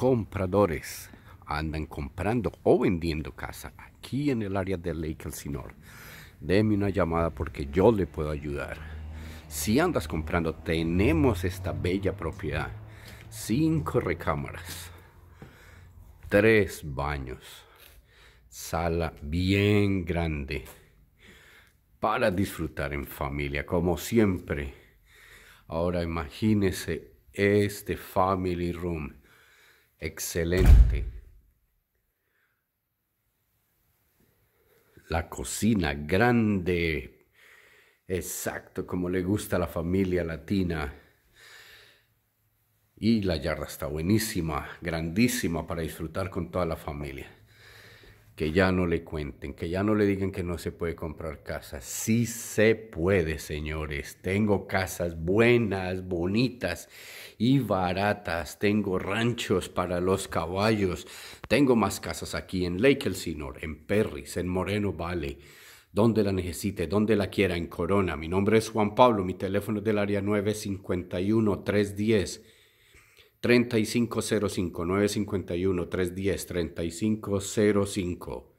compradores andan comprando o vendiendo casa aquí en el área de Lake Elsinore, deme una llamada porque yo le puedo ayudar. Si andas comprando, tenemos esta bella propiedad. Cinco recámaras, tres baños, sala bien grande para disfrutar en familia, como siempre. Ahora imagínese este family room excelente. La cocina grande, exacto como le gusta a la familia latina. Y la yarda está buenísima, grandísima para disfrutar con toda la familia que ya no le cuenten, que ya no le digan que no se puede comprar casas. Sí se puede, señores. Tengo casas buenas, bonitas y baratas. Tengo ranchos para los caballos. Tengo más casas aquí en Lake Elsinore, en Perris, en Moreno Valley. Donde la necesite, donde la quiera, en Corona. Mi nombre es Juan Pablo, mi teléfono es del área 951 310 3505 951 310 3505